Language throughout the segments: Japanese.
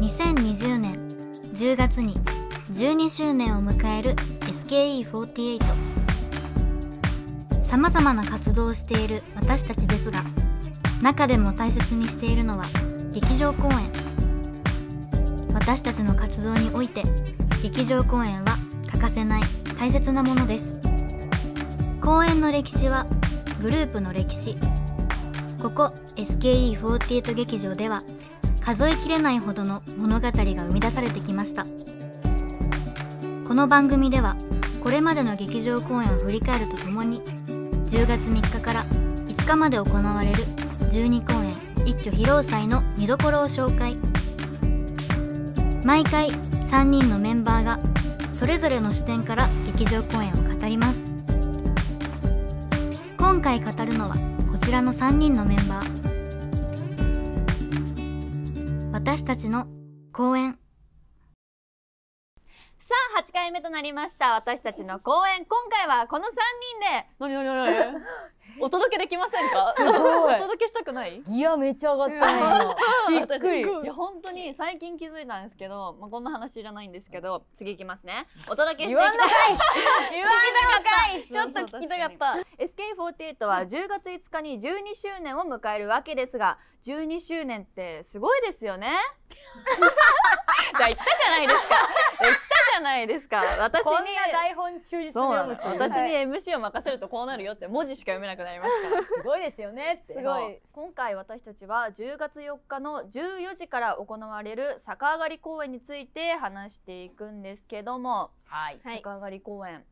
2020年10月に12周年を迎える SKE48 さまざまな活動をしている私たちですが中でも大切にしているのは劇場公演私たちの活動において劇場公演は欠かせない大切なものです公演の歴史はグループの歴史ここ SKE48 劇場では数えきれないほどの物語が生み出されてきましたこの番組ではこれまでの劇場公演を振り返るとともに10月3日から5日まで行われる12公演一挙披露祭の見どころを紹介毎回3人のメンバーがそれぞれの視点から劇場公演を語ります今回語るのはこちらの3人のメンバー私たちの公演さあ8回目となりました私たちの公演今回はこの3人で何何何お届けできませんかお届けしたくないギアめちゃ上がった びっくりいや本当に最近気づいたんですけど、まあ、こんな話いらないんですけど次いきますねお届けしていきさい言わな かい ちょっと聞きたかった SK48 は10月5日に12周年を迎えるわけですが12周年ってすごいですよねだ言ったじゃないですかゃないですか 私に台本忠実私に MC を任せるとこうなるよって文字しか読めなくなりましたすごいですよねすごい今回私たちは10月4日の14時から行われる逆上がり公演について話していくんですけども、はい、逆上がり公演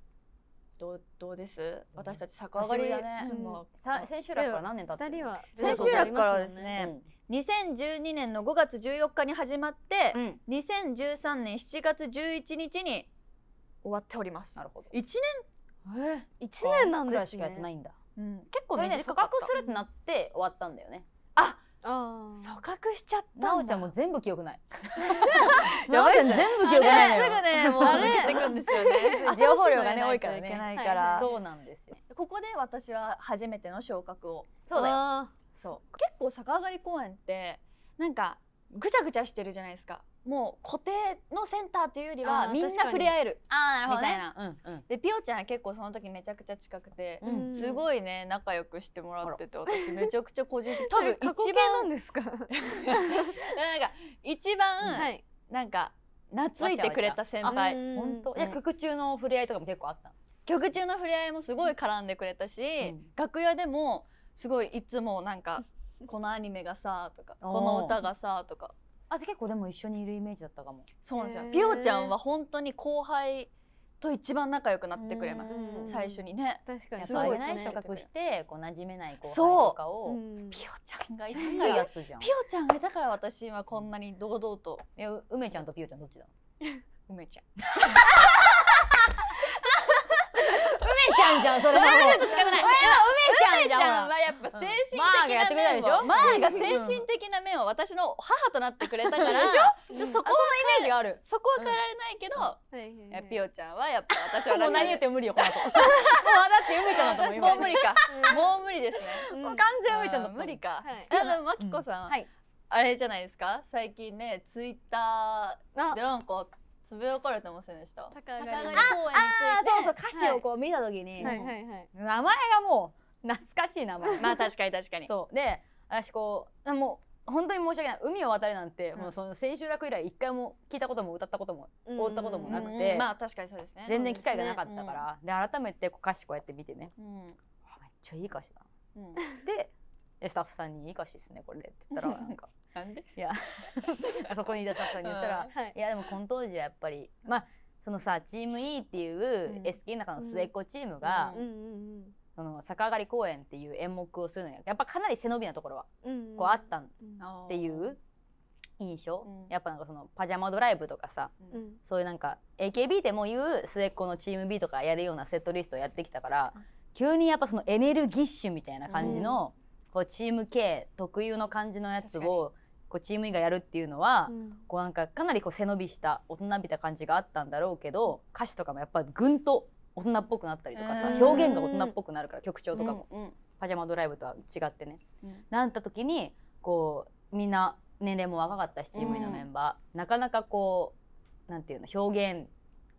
どうどうです私たち逆上がりだね、うん、先週楽から何年経ってる先週楽からですね、うん2012年の5月14日に始まって、うん、2013年7月11日に終わっておりますなるほど1年一年なんですねうん、結構短かった、ね、組閣するってなって終わったんだよねあああ、組閣しちゃったなおちゃんも全部記憶ないなお ちゃ全部記憶ないすぐねもう歩いてくんですよね情報量がね多いからね、はい、そうなんですよここで私は初めての昇格をそうだよそう結構逆上がり公園ってなんかぐちゃぐちゃしてるじゃないですかもう固定のセンターというよりはみんな触れ合えるみたいな、ねうんうん、でピオちゃんは結構その時めちゃくちゃ近くて、うん、すごいね仲良くしてもらってて私めちゃくちゃ個人的 多分一番 なんか一番、はなんか懐いてくれた先輩本当、いや曲中の触れ合いとかも結構あった曲中の触れ合いもすごい絡んでくれたし、楽屋でもすごいいつもなんか このアニメがさとかこの歌がさとかあ結構でも一緒にいるイメージだったかもそうなんですよピオちゃんは本当に後輩と一番仲良くなってくれます最初にね確かにすごいない昇してこう馴染めない後輩とかをピオちゃんがいたからやつじゃんピオちゃんがいたから私はこんなに堂々とえ梅ちゃんとピオちゃんどっちだの 梅ちゃん 梅ちゃんじゃんそれはちょっと精神的な面をマーが精神的な面を私の母となってくれたからちょそこのイメージがあるそこは変えられないけど、うん、ピオちゃんはやっぱ私はもう何言って無理よこの後 もうだってゆめちゃんだと思うもう無理かもう無理ですね、もう完全ゆめちゃんだ無理か、はい、でもまきこさん、あれじゃないですか最近ねツイッターでなんかつぶやかれてませんでした。坂上公園について。そうそう歌詞をこう見たときに、名前がもう懐かしい名前。まあ確かに確かに。そうで私こうもう本当に申し訳ない海を渡れなんて、うん、もうその千秋楽以来一回も聞いたことも歌ったことも踊ったこともなくて、まあ確かにそうですね。全然機会がなかったから、で、ねで、改めてこう歌詞こうやって見てね、うん、めっちゃいい歌詞だ。うん、でスタッフさんに「いい歌詞ですねこれ」って言ったら なんか。なんでいや そこにいたスタッフさんに言ったら、い、いやでもこの当時はやっぱりまあそのさチーム E っていう S k の中の末っ子チームが、うんうんうんうんその逆上がり公演っていう演目をするのややっぱかなり背伸びなところは、こうあったっていう印象、やっぱなんかそのパジャマドライブとかさ、そういうなんか AKB でもいう末っ子のチーム B とかやるようなセットリストをやってきたから急にやっぱそのエネルギッシュみたいな感じの、こうチーム K 特有の感じのやつをこうチーム以外やるっていうのは、こうなんかかなりこう背伸びした大人びた感じがあったんだろうけど歌詞とかもやっぱぐんと大人っぽくなったりとかさ、えー、表現が大人っぽくなるから曲調とかも、うんうん、パジャマドライブとは違ってね、うん、なった時にこうみんな年齢も若かったしチームのメンバー、うん、なかなかこうなんていうの表現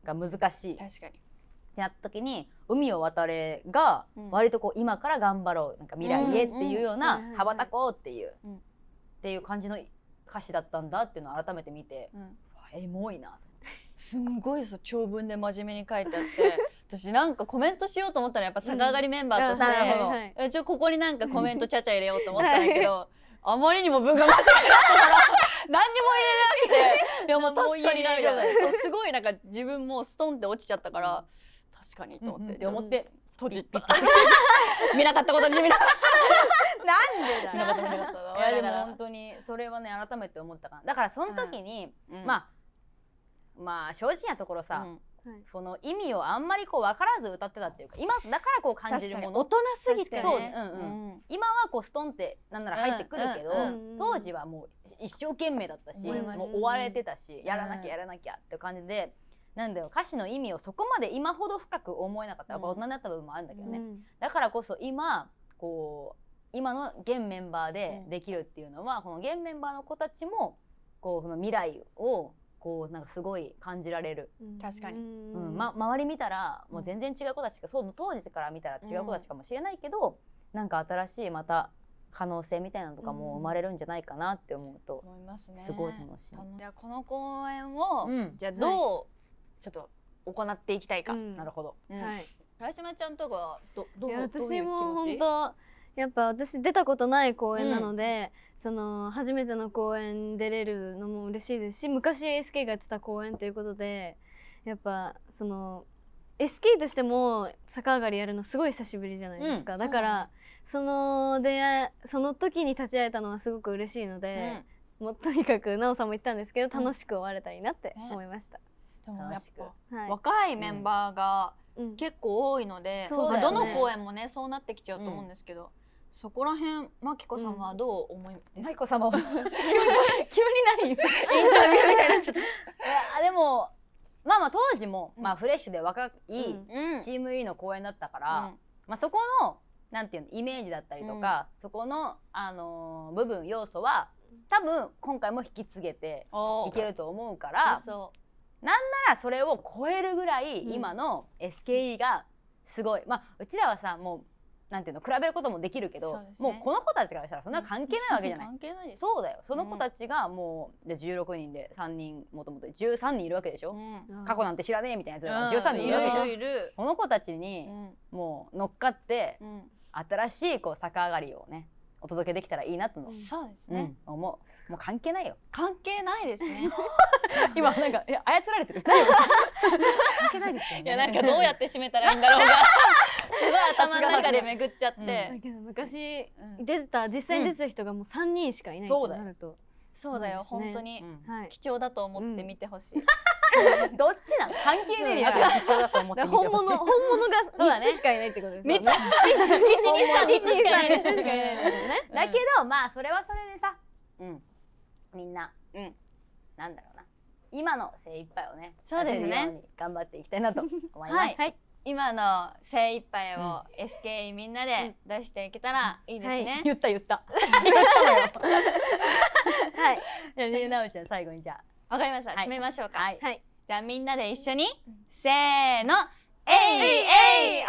が難しい確かにってなった時に「海を渡れ」が割とこう、今から頑張ろうなんか未来へっていうような「羽ばたこう」っていう、うん、っていう感じの歌詞だったんだっていうのを改めて見て、うん、エモいな すんごいさ長文で真面目に書いてあって 私なんかコメントしようと思ったらやっぱ逆上がりメンバーとして、うん、一応ここになんかコメントちゃちゃ入れようと思ったんだけど、はい、あまりにも文が間違えたから何にも入れなくていやまあ確かになみたいなそうすごいなんか自分もストンって落ちちゃったから、確かにと思って、思って閉じた見なかったことに見なかったなんでだいやでも本当にそれはね改めて思ったからだからその時に、まあまあ正直なところさ、うん、その意味をあんまりこう分からず歌ってたっていうか今だからこう感じるもの大人すぎて、ね、そう、うんうん、今はこうストンってなんなら入ってくるけど、当時はもう一生懸命だったし、もう追われてたし、やらなきゃやらなきゃって感じで。なんだよ歌詞の意味をそこまで今ほど深く思えなかった、うん、大人になった部分もあるんだけどね、うん、だからこそ今こう今の現メンバーでできるっていうのは、うん、この現メンバーの子たちもこうその未来をこうなんかすごい感じられる確かに、うんま、周り見たらもう全然違う子たちが、そう当時から見たら違う子たちかもしれないけど、うん、なんか新しいまた可能性みたいなのとかも生まれるんじゃないかなって思うと、うん、すごい楽しい。うん、じゃあこの公演を、うん、じゃあどう、はい、ちょっと行っていきたいか。なるほど、はい、原島ちゃんとかどどういう気持ち？やっぱ私出たことない公演なので、うん、その初めての公演出れるのも嬉しいですし昔 SK がやってた公演ということでやっぱその SK としても逆上がりやるのすごい久しぶりじゃないですか、うん、だからその出会その時に立ち会えたのはすごく嬉しいので、うん、もうとにかく奈緒さんも言ったんですけど楽しく終われたらいいなって思いました。はい、若いメンバーが結構多いので、どの公演もねそうなってきちゃうと思うんですけど。そこら辺、まきこさんはどう思いまきこ様は 急に急に何インタビューみたいになっちゃった。でもまあまあ当時も、うん、まあフレッシュで若い、チーム E の公演だったから、うん、まあそこのなんていうのイメージだったりとか、そこのあのー、部分要素は多分今回も引き継げていけると思うから。なんならそれを超えるぐらい今の SKE がすごい、まあうちらはさもうなんていうの比べることもできるけど、ね、もうこの子たちからしたらそんな関係ないわけじゃない 関係ないですそうだよその子たちがもう、で16人で3人もともと13人いるわけでしょ、うん、過去なんて知らねえみたいなやつらが13人いるわけでしょ、うん、いるこの子たちにもう乗っかって、うん、新しいこう逆上がりをねお届けできたらいいなとそうですね、うん、思うもう関係ないよ関係ないですね 今なんか操られてる 関係ないですよ、ね、いやなんかどうやって締めたらいいんだろうがすごい頭の中で巡っちゃって、だけど昔出た実際に出てた人がもう3人しかいないとなると、そうだよ、本当に、貴重だと思って見てほしい、どっちなの関係ねえやつ本物本物が3つしかいないってことですよね3つ3つしかないだけどまあそれはそれでさうん、みんなうん、なんだろうな今の精一杯をねそうですね頑張っていきたいなと思いますはい今の精一杯を SKE みんなで出していけたらいいですね、うんはい、言った言った はい じゃあなおちゃん最後にじゃあわかりました、締めましょうか、はい、はい、じゃあみんなで一緒に、せーのえいえい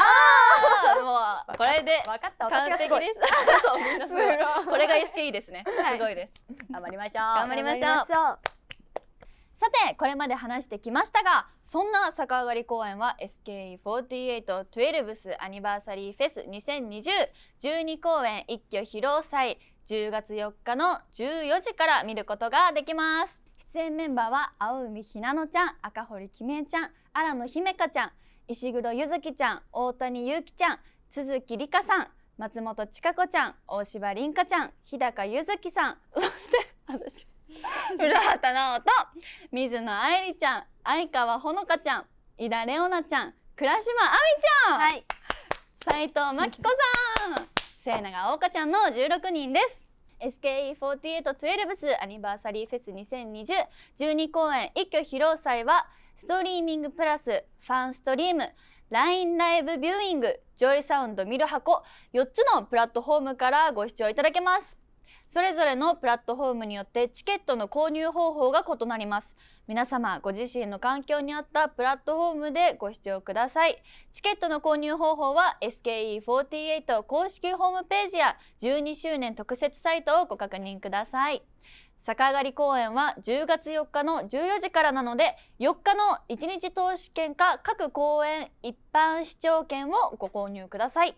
おもうこれで分かった完璧ですそうみんなすごいこれが SKE ですね、すごいです頑張りましょう頑張りましょうさてこれまで話してきましたがそんな逆上がり公演は SKE4812th アニバーサリーフェス202012公演一挙披露祭10月4日の14時から見ることができます出演メンバーは青海ひなのちゃん赤堀きめちゃん新野ひめかちゃん石黒ゆずきちゃん大谷ゆうきちゃん鈴木里香さん松本千佳子ちゃん大柴凛香ちゃん日高ゆずきさんそして私古 畑直人水野愛理ちゃん相川ほのかちゃん井田レオナちゃん倉島亜美ちゃん、はい、斉藤真紀子さん末永桜花ちゃんの16人です SKE4812 アニバーサリーフェス202012公演一挙披露祭はストリーミングプラスファンストリーム LINE ライブビューイングジョイサウンドミルハコ4つのプラットフォームからご視聴いただけますそれぞれのプラットフォームによってチケットの購入方法が異なります皆様ご自身の環境に合ったプラットフォームでご視聴くださいチケットの購入方法は SKE48 公式ホームページや12周年特設サイトをご確認ください逆上がり公演は10月4日の14時からなので4日の1日投資券か各公演一般視聴券をご購入ください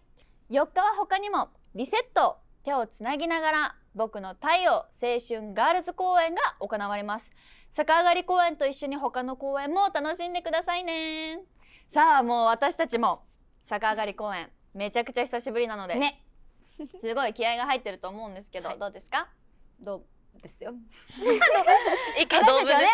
4日は他にもリセット手をつなぎながら僕の太陽青春ガールズ公演が行われます逆上がり公演と一緒に他の公演も楽しんでくださいねさあもう私たちも逆上がり公演めちゃくちゃ久しぶりなので、ね、すごい気合が入ってると思うんですけど、はい、どうですかどうですよ ですか、ね、確かにいや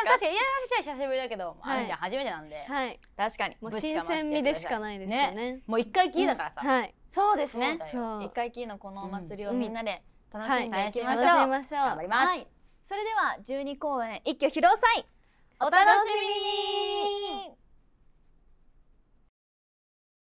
久しぶりだけど、はい、あんちゃん初めてなんで、はい、確かにもう新鮮味でしかないですよね、ね、もう一回きりだからさ、うんはい、そうですね一回きりのこのお祭りをみんなで、うん、楽しんでいきましょう、はい、頑張ります、はい、それでは12公演一挙披露祭お楽しみに